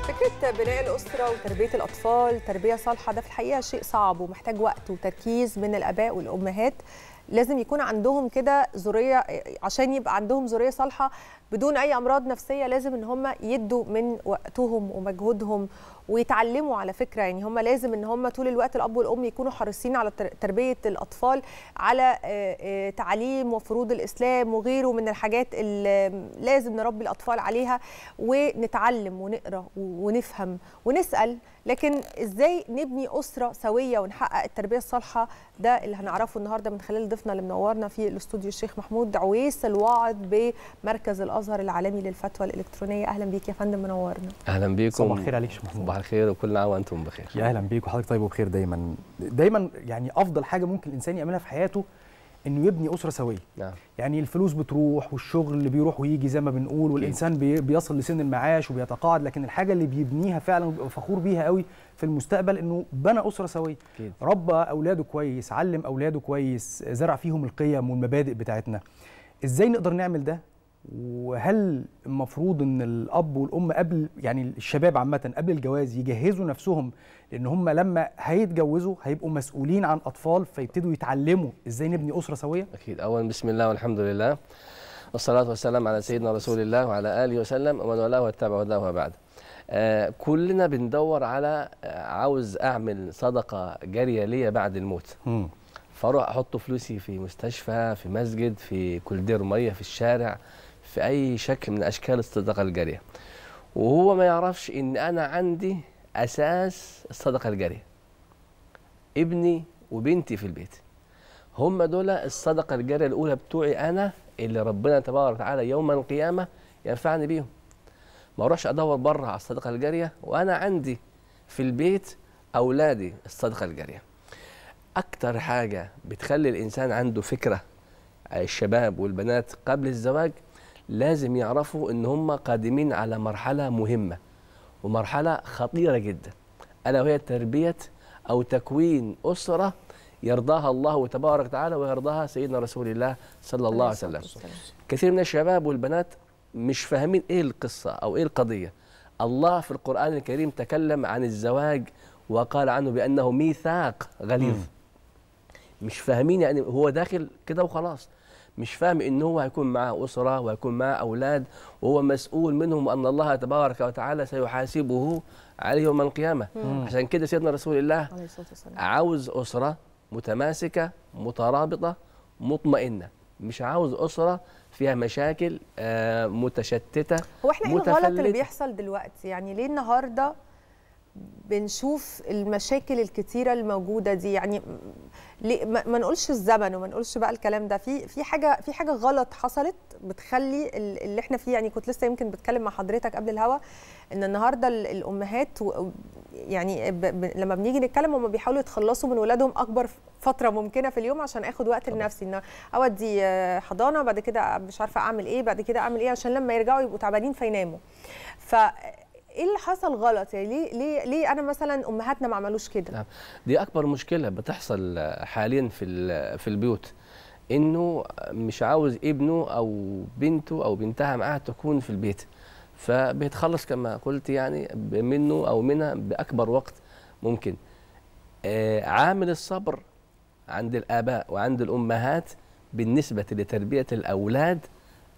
فكرة بناء الأسرة وتربية الأطفال تربية صالحة ده في الحقيقة شيء صعب ومحتاج وقت وتركيز من الآباء والأمهات لازم يكون عندهم كده ذريه عشان يبقى عندهم ذريه صالحه بدون اي امراض نفسيه لازم ان هم يدوا من وقتهم ومجهودهم ويتعلموا على فكره يعني هم لازم ان هم طول الوقت الاب والام يكونوا حريصين على تربيه الاطفال على تعليم وفروض الاسلام وغيره من الحاجات اللي لازم نربي الاطفال عليها ونتعلم ونقرا ونفهم ونسال لكن ازاي نبني اسره سويه ونحقق التربيه الصالحه ده اللي هنعرفه النهارده من خلال ضيفنا اللي منورنا في الاستوديو الشيخ محمود عويس الواعظ بمركز الأطفال الازهر العالمي للفتوى الالكترونيه اهلا بيك يا فندم منورنا اهلا بيكم صباح الخير عليك صباح الخير وكل عام وانتم بخير يا اهلا بيك وحضرتك طيب وبخير دايما دايما يعني افضل حاجه ممكن الانسان يعملها في حياته انه يبني اسره سويه نعم. يعني الفلوس بتروح والشغل اللي بيروح ويجي زي ما بنقول والانسان بي بيصل لسن المعاش وبيتقاعد لكن الحاجه اللي بيبنيها فعلا وبيبقى فخور بيها قوي في المستقبل انه بنى اسره سويه ربى اولاده كويس علم اولاده كويس زرع فيهم القيم والمبادئ بتاعتنا ازاي نقدر نعمل ده وهل المفروض ان الاب والام قبل يعني الشباب عامه قبل الجواز يجهزوا نفسهم لان هم لما هيتجوزوا هيبقوا مسؤولين عن اطفال فيبتدوا يتعلموا ازاي نبني اسره سويه اكيد اولا بسم الله والحمد لله والصلاه والسلام على سيدنا رسول الله وعلى اله وسلم ومن والاه واتبع هداه بعد آه كلنا بندور على آه، عاوز اعمل صدقه جاريه ليا بعد الموت م. فاروح احط فلوسي في مستشفى في مسجد في كل دير ميه في الشارع في أي شكل من أشكال الصدقة الجارية وهو ما يعرفش إن أنا عندي أساس الصدقة الجارية ابني وبنتي في البيت هم دول الصدقة الجارية الأولى بتوعي أنا اللي ربنا تبارك وتعالى يوم القيامة ينفعني بيهم ما اروحش ادور بره على الصدقه الجاريه وانا عندي في البيت اولادي الصدقه الجاريه اكتر حاجه بتخلي الانسان عنده فكره الشباب والبنات قبل الزواج لازم يعرفوا ان هم قادمين على مرحله مهمه ومرحله خطيره جدا الا وهي تربيه او تكوين اسره يرضاها الله تبارك وتعالى ويرضاها سيدنا رسول الله صلى الله عليه وسلم كثير من الشباب والبنات مش فاهمين ايه القصه او ايه القضيه الله في القران الكريم تكلم عن الزواج وقال عنه بانه ميثاق غليظ مش فاهمين يعني هو داخل كده وخلاص مش فاهم ان هو هيكون معاه اسره وهيكون معاه اولاد وهو مسؤول منهم وان الله تبارك وتعالى سيحاسبه عليه يوم القيامه عشان كده سيدنا رسول الله عليه عاوز اسره متماسكه مترابطه مطمئنه مش عاوز اسره فيها مشاكل آه، متشتته هو احنا ايه الغلط اللي بيحصل دلوقتي يعني ليه النهارده بنشوف المشاكل الكتيرة الموجودة دي يعني ما نقولش الزمن وما نقولش بقى الكلام ده في في حاجة في حاجة غلط حصلت بتخلي اللي احنا فيه يعني كنت لسه يمكن بتكلم مع حضرتك قبل الهوا ان النهارده الامهات يعني لما بنيجي نتكلم هم بيحاولوا يتخلصوا من ولادهم اكبر فترة ممكنة في اليوم عشان اخد وقت لنفسي ان اودي آه، حضانة بعد كده مش عارفة اعمل ايه بعد كده اعمل ايه عشان لما يرجعوا يبقوا تعبانين فيناموا ف ايه اللي حصل غلط يعني ليه ليه ليه انا مثلا امهاتنا ما عملوش كده نعم. دي اكبر مشكله بتحصل حاليا في في البيوت انه مش عاوز ابنه او بنته او بنتها معاها تكون في البيت فبيتخلص كما قلت يعني منه او منها باكبر وقت ممكن آه، عامل الصبر عند الاباء وعند الامهات بالنسبه لتربيه الاولاد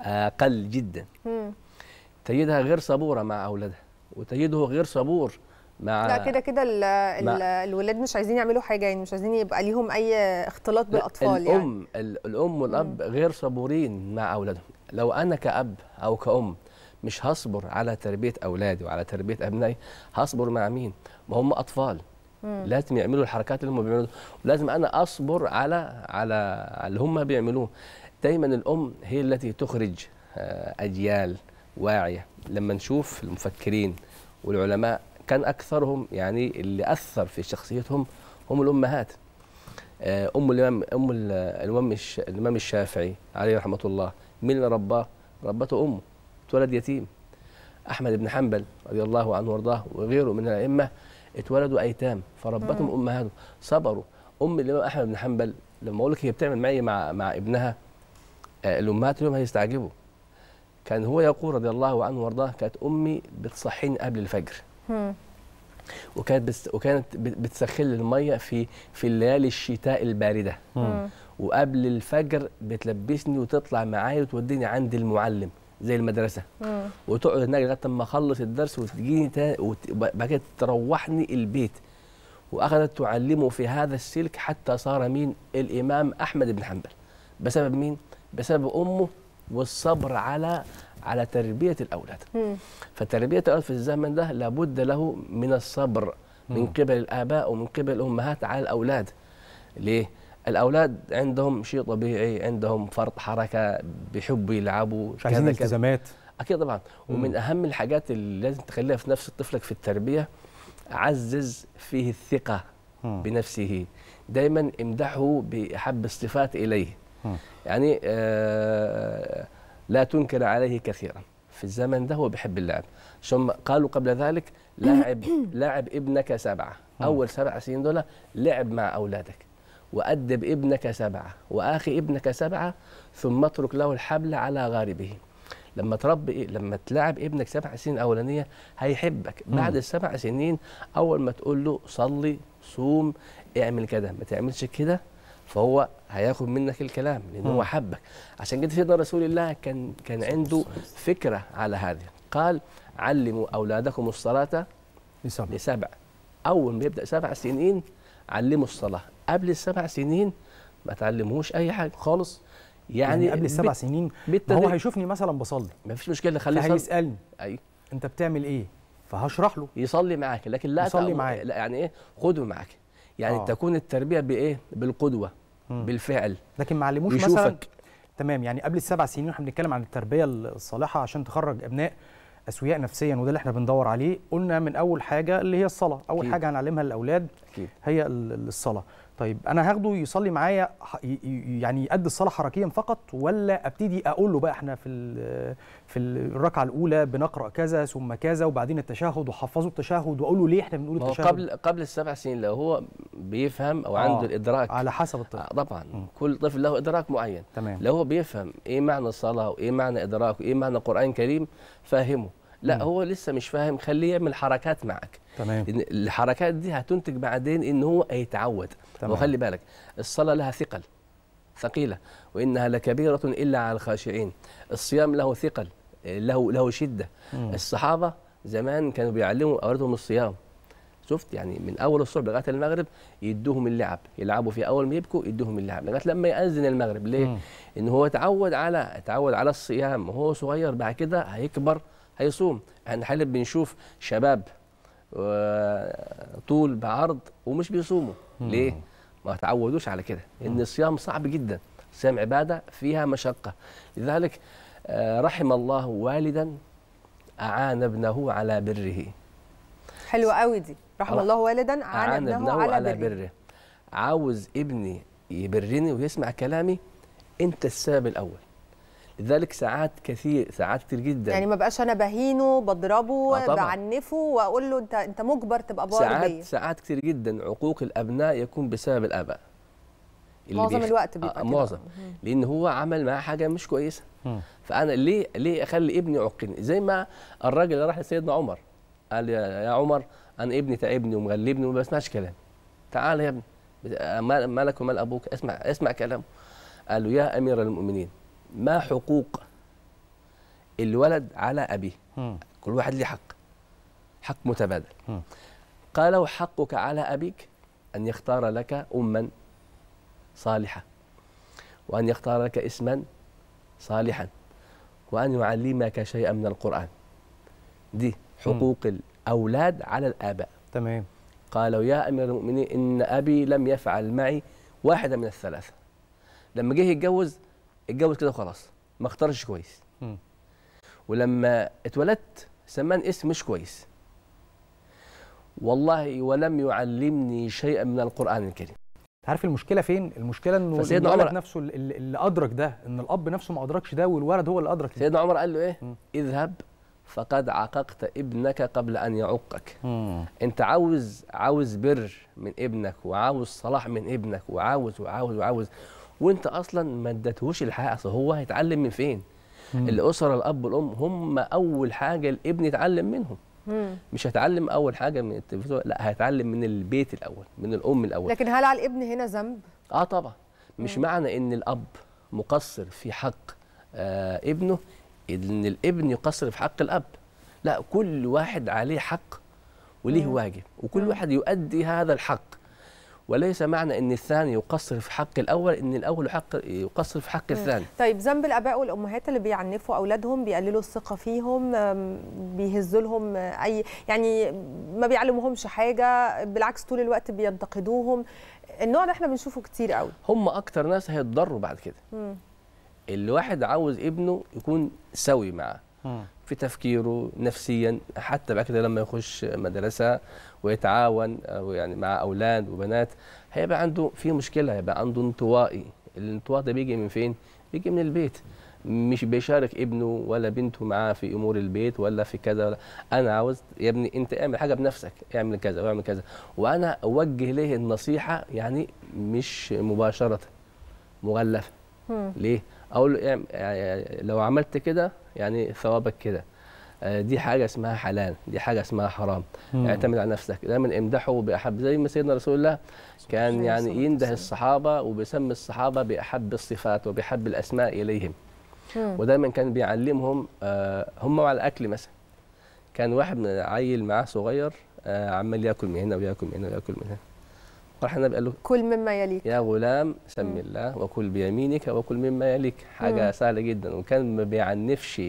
اقل جدا تجدها غير صبوره مع اولادها وتجده غير صبور مع لا كده كده الولاد مش عايزين يعملوا حاجه يعني مش عايزين يبقى ليهم اي اختلاط بالاطفال الام يعني. الام الام والاب مم. غير صبورين مع اولادهم لو انا كاب او كام مش هصبر على تربيه اولادي وعلى تربيه ابنائي هصبر مع مين ما هم اطفال مم. لازم يعملوا الحركات اللي هم بيعملوها ولازم انا اصبر على على اللي هم بيعملوه دايما الام هي التي تخرج آه، اجيال واعيه لما نشوف المفكرين والعلماء كان أكثرهم يعني اللي أثر في شخصيتهم هم الأمهات آه، أم الإمام أم الإمام الإمام الشافعي عليه رحمة الله مين اللي رباه؟ ربته أمه اتولد يتيم أحمد بن حنبل رضي الله عنه وارضاه وغيره من الأئمة اتولدوا أيتام فربتهم أمهاتهم صبروا أم الإمام أحمد بن حنبل لما أقول لك هي بتعمل معي مع مع ابنها آه، الأمهات اليوم هيستعجبوا كان هو يقول رضي الله عنه وارضاه كانت امي بتصحيني قبل الفجر وكانت بس وكانت بتسخن لي الميه في في الليالي الشتاء البارده وقبل الفجر بتلبسني وتطلع معايا وتوديني عند المعلم زي المدرسه وتقعد هناك لغايه ما اخلص الدرس وتجيني وبعد كده تروحني البيت واخذت تعلمه في هذا السلك حتى صار مين الامام احمد بن حنبل بسبب مين بسبب امه والصبر على على تربيه الاولاد مم. فتربيه الاولاد في الزمن ده لابد له من الصبر مم. من قبل الاباء ومن قبل الامهات على الاولاد ليه الاولاد عندهم شيء طبيعي عندهم فرط حركه بيحبوا يلعبوا مش عايزين التزامات اكيد طبعا مم. ومن اهم الحاجات اللي لازم تخليها في نفس طفلك في التربيه عزز فيه الثقه مم. بنفسه دايما امدحه باحب الصفات اليه يعني آه، لا تنكر عليه كثيرا في الزمن ده هو بيحب اللعب ثم قالوا قبل ذلك لاعب لاعب ابنك سبعه آه. اول سبع سنين دول لعب مع اولادك وأدب ابنك سبعة وآخي ابنك سبعة ثم اترك له الحبل على غاربه لما تربي لما تلعب ابنك سبع سنين أولانية هيحبك بعد السبع سنين أول ما تقول له صلي صوم اعمل كده ما تعملش كده فهو هياخد منك الكلام لان هو حبك عشان كده سيدنا رسول الله كان كان عنده فكره على هذا قال علموا اولادكم الصلاه لسبع, لسبع. اول ما يبدا سبع سنين علموا الصلاه قبل السبع سنين ما تعلموش اي حاجه خالص يعني, يعني قبل السبع سنين بالتدريج. هو هيشوفني مثلا بصلي ما فيش مشكله خليه يصلي هيسالني اي أيوه. انت بتعمل ايه فهشرح له يصلي معاك لكن لا يصلي معاك يعني ايه خده معاك يعني أوه. تكون التربيه بايه بالقدوه مم. بالفعل لكن ما علموش يشوفك. مثلا تمام يعني قبل السبع سنين واحنا بنتكلم عن التربيه الصالحه عشان تخرج ابناء اسوياء نفسيا وده اللي احنا بندور عليه قلنا من اول حاجه اللي هي الصلاه اول كي. حاجه هنعلمها للاولاد أكيد. هي الصلاه طيب انا هاخده يصلي معايا يعني يؤدي الصلاه حركيا فقط ولا ابتدي اقول له بقى احنا في في الركعه الاولى بنقرا كذا ثم كذا وبعدين التشهد وحفظه التشهد واقول له ليه احنا بنقول التشهد قبل قبل السبع سنين لو هو بيفهم او آه الادراك على حسب الطفل آه، طبعا م. كل طفل له ادراك معين تمام لو هو بيفهم ايه معنى الصلاه وايه معنى ادراك وايه معنى قران كريم فهمه لا مم. هو لسه مش فاهم خليه يعمل حركات معك تمام الحركات دي هتنتج بعدين ان هو هيتعود وخلي بالك الصلاه لها ثقل ثقيله وانها لكبيره الا على الخاشعين الصيام له ثقل له له شده مم. الصحابه زمان كانوا بيعلموا اولادهم الصيام شفت يعني من اول الصبح لغايه المغرب يدوهم اللعب يلعبوا في اول ما يبكوا يدوهم اللعب لغايه لما ياذن المغرب ليه؟ مم. ان هو اتعود على اتعود على الصيام وهو صغير بعد كده هيكبر هيصوم احنا حاليا بنشوف شباب آه، طول بعرض ومش بيصوموا ليه؟ ما تعودوش على كده ان الصيام صعب جدا صيام عباده فيها مشقه لذلك آه، رحم الله والدا اعان ابنه على بره حلوه قوي دي رحم أه، الله والدا اعان, أعان ابنه, ابنه على, على بره. بره عاوز ابني يبرني ويسمع كلامي انت السبب الاول لذلك ساعات كثير ساعات كثير جدا يعني ما بقاش انا بهينه بضربه آه بعنفه واقول له انت انت مجبر تبقى بار ساعات ساعات كثير جدا عقوق الابناء يكون بسبب الاباء معظم بيخ... الوقت بيبقى آه معظم لان هو عمل معاه حاجه مش كويسه م. فانا ليه ليه اخلي ابني يعقني زي ما الراجل اللي راح لسيدنا عمر قال يا عمر انا ابني تعبني ومغلبني وما بسمعش كلام تعال يا ابني مالك ومال ابوك اسمع اسمع كلامه قال له يا امير المؤمنين ما حقوق الولد على أبيه كل واحد له حق حق متبادل قال قالوا حقك على أبيك أن يختار لك أما صالحة وأن يختار لك اسما صالحا وأن يعلمك شيئا من القرآن دي حقوق م. الأولاد على الآباء تمام قالوا يا أمير المؤمنين إن أبي لم يفعل معي واحدة من الثلاثة لما جه يتجوز اتجوز كده وخلاص ما اختارش كويس ولما اتولدت سماني اسم مش كويس والله ولم يعلمني شيئا من القران الكريم عارف المشكله فين المشكله انه الولد عمر نفسه اللي ادرك ده ان الاب نفسه ما ادركش ده والولد هو اللي ادرك ده سيدنا عمر قال له ايه م. اذهب فقد عققت ابنك قبل ان يعقك مم. انت عاوز عاوز بر من ابنك وعاوز صلاح من ابنك وعاوز وعاوز وعاوز وانت اصلا ما اديتهوش الحق اصل هو هيتعلم من فين؟ مم. الاسره الاب والام هم اول حاجه الابن يتعلم منهم مم. مش هيتعلم اول حاجه من التلفزيون لا هيتعلم من البيت الاول من الام الاول لكن هل على الابن هنا ذنب اه طبعا مش مم. معنى ان الاب مقصر في حق آه ابنه ان الابن يقصر في حق الاب لا كل واحد عليه حق وليه مم. واجب وكل مم. واحد يؤدي هذا الحق وليس معنى ان الثاني يقصر في حق الاول ان الاول حق يقصر في حق الثاني طيب ذنب الاباء والامهات اللي بيعنفوا اولادهم بيقللوا الثقه فيهم بيهزوا لهم آه، اي يعني ما بيعلموهمش حاجه بالعكس طول الوقت بينتقدوهم النوع ده احنا بنشوفه كتير قوي هم اكتر ناس هيتضروا بعد كده مم. واحد عاوز ابنه يكون سوي معاه في تفكيره نفسيا حتى بعد كده لما يخش مدرسه ويتعاون يعني مع اولاد وبنات هيبقى عنده في مشكله هيبقى عنده انطوائي الانطواء ده بيجي من فين بيجي من البيت مش بيشارك ابنه ولا بنته معاه في امور البيت ولا في كذا ولا انا عاوز يا ابني انت اعمل حاجه بنفسك اعمل كذا واعمل كذا وانا اوجه ليه النصيحه يعني مش مباشره مغلفه ليه اقول له يعني لو عملت كده يعني ثوابك كده آه، دي حاجه اسمها حلال دي حاجه اسمها حرام مم. اعتمد على نفسك دايما امدحه باحب زي ما سيدنا رسول الله كان يعني ينده الصحابه وبيسمي الصحابه باحب الصفات وبأحب الاسماء اليهم ودايما كان بيعلمهم آه، هم على الاكل مثلا كان واحد من عيل معاه صغير آه، عمال ياكل من هنا وياكل من هنا وياكل من هنا فراح النبي قال له كل مما يليك يا غلام سم مم. الله وكل بيمينك وكل مما يليك حاجه مم. سهله جدا وكان ما بيعنفش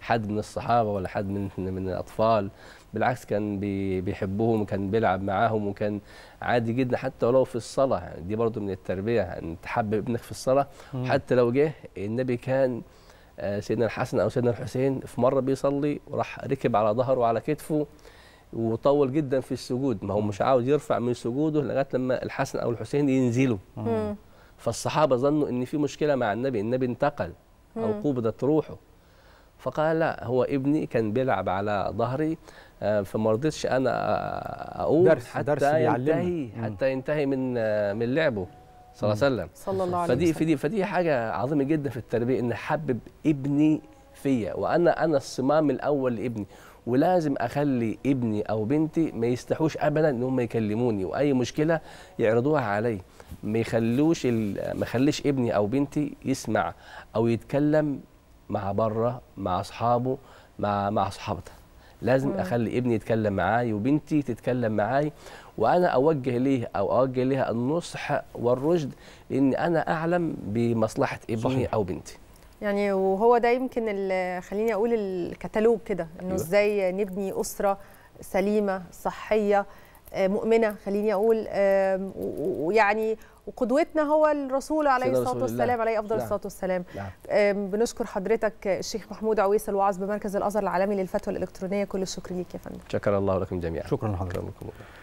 حد من الصحابه ولا حد من من الاطفال بالعكس كان بيحبهم وكان بيلعب معاهم وكان عادي جدا حتى ولو في الصلاه يعني دي برضو من التربيه يعني تحبب ابنك في الصلاه مم. حتى لو جه النبي كان آه، سيدنا الحسن او سيدنا الحسين في مره بيصلي وراح ركب على ظهره وعلى كتفه وطول جدا في السجود ما هو مش عاوز يرفع من سجوده لغايه لما الحسن او الحسين ينزلوا فالصحابه ظنوا ان في مشكله مع النبي النبي انتقل او قبضت روحه فقال لا هو ابني كان بيلعب على ظهري آه، فما رضيتش انا آه، آه، اقول درس حتى درس ينتهي حتى ينتهي من من لعبه صلى الله عليه وسلم صلى الله عليه وسلم فدي فدي فدي حاجه عظيمه جدا في التربيه ان حبب ابني فيا وانا انا الصمام الاول لابني ولازم اخلي ابني او بنتي ما يستحوش ابدا ان هم يكلموني واي مشكله يعرضوها علي ما يخلوش ما يخليش ابني او بنتي يسمع او يتكلم مع بره مع اصحابه مع مع اصحابته لازم مم. اخلي ابني يتكلم معاي وبنتي تتكلم معاي وانا اوجه ليه او اوجه ليها النصح والرشد لان انا اعلم بمصلحه ابني صحيح. او بنتي يعني وهو ده يمكن خليني اقول الكتالوج كده انه أيوة. ازاي نبني اسره سليمه صحيه آه، مؤمنه خليني اقول ويعني وقدوتنا هو الرسول عليه الصلاه والسلام عليه افضل نعم. الصلاه والسلام نعم. بنشكر حضرتك الشيخ محمود عويس الوعظ بمركز الازهر العالمي للفتوى الالكترونيه كل الشكر ليك يا فندم شكر الله لكم جميعا شكرا لحضرتك